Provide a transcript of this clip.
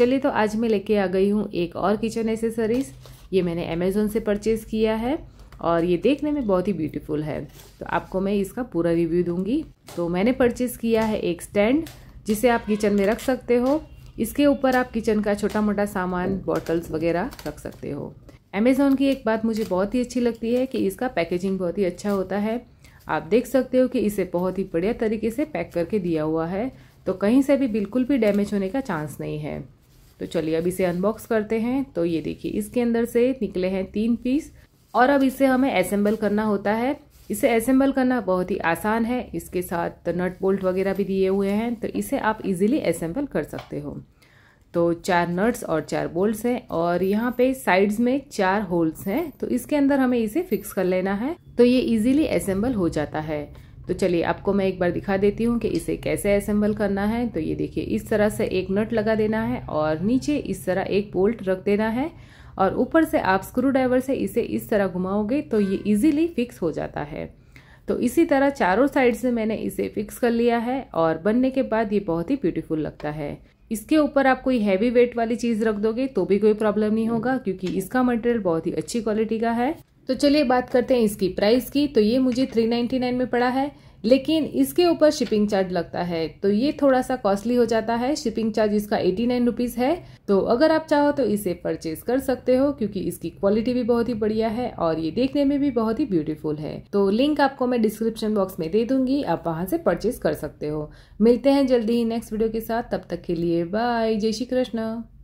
चलिए तो आज मैं लेके आ गई हूँ एक और किचन एसेसरीज ये मैंने अमेज़ोन से परचेज़ किया है और ये देखने में बहुत ही ब्यूटीफुल है तो आपको मैं इसका पूरा रिव्यू दूंगी तो मैंने परचेज़ किया है एक स्टैंड जिसे आप किचन में रख सकते हो इसके ऊपर आप किचन का छोटा मोटा सामान बॉटल्स वगैरह रख सकते हो अमेज़ोन की एक बात मुझे बहुत ही अच्छी लगती है कि इसका पैकेजिंग बहुत ही अच्छा होता है आप देख सकते हो कि इसे बहुत ही बढ़िया तरीके से पैक करके दिया हुआ है तो कहीं से भी बिल्कुल भी डैमेज होने का चांस नहीं है तो चलिए अब इसे अनबॉक्स करते हैं तो ये देखिए इसके अंदर से निकले हैं तीन पीस और अब इसे हमें असेंबल करना होता है इसे असेंबल करना बहुत ही आसान है इसके साथ नट बोल्ट वगैरह भी दिए हुए हैं तो इसे आप इजीली असेंबल कर सकते हो तो चार नट्स और चार बोल्ट्स हैं और यहाँ पे साइड्स में चार होल्स हैं तो इसके अंदर हमें इसे फिक्स कर लेना है तो ये इजीली असेंबल हो जाता है तो चलिए आपको मैं एक बार दिखा देती हूँ कि इसे कैसे असेंबल करना है तो ये देखिए इस तरह से एक नट लगा देना है और नीचे इस तरह एक बोल्ट रख देना है और ऊपर से आप स्क्रू ड्राइवर से इसे इस तरह घुमाओगे तो ये इजीली फिक्स हो जाता है तो इसी तरह चारों साइड से मैंने इसे फिक्स कर लिया है और बनने के बाद ये बहुत ही ब्यूटीफुल लगता है इसके ऊपर आप कोई हैवी वेट वाली चीज़ रख दोगे तो भी कोई प्रॉब्लम नहीं होगा क्योंकि इसका मटेरियल बहुत ही अच्छी क्वालिटी का है तो चलिए बात करते हैं इसकी प्राइस की तो ये मुझे थ्री नाइन्टी नाइन में पड़ा है लेकिन इसके ऊपर शिपिंग चार्ज लगता है तो ये थोड़ा सा कॉस्टली हो जाता है शिपिंग चार्ज इसका एटी नाइन रुपीज़ है तो अगर आप चाहो तो इसे परचेज कर सकते हो क्योंकि इसकी क्वालिटी भी बहुत ही बढ़िया है और ये देखने में भी बहुत ही ब्यूटीफुल है तो लिंक आपको मैं डिस्क्रिप्शन बॉक्स में दे दूंगी आप वहां से परचेज कर सकते हो मिलते हैं जल्दी ही नेक्स्ट वीडियो के साथ तब तक के लिए बाय जय श्री कृष्ण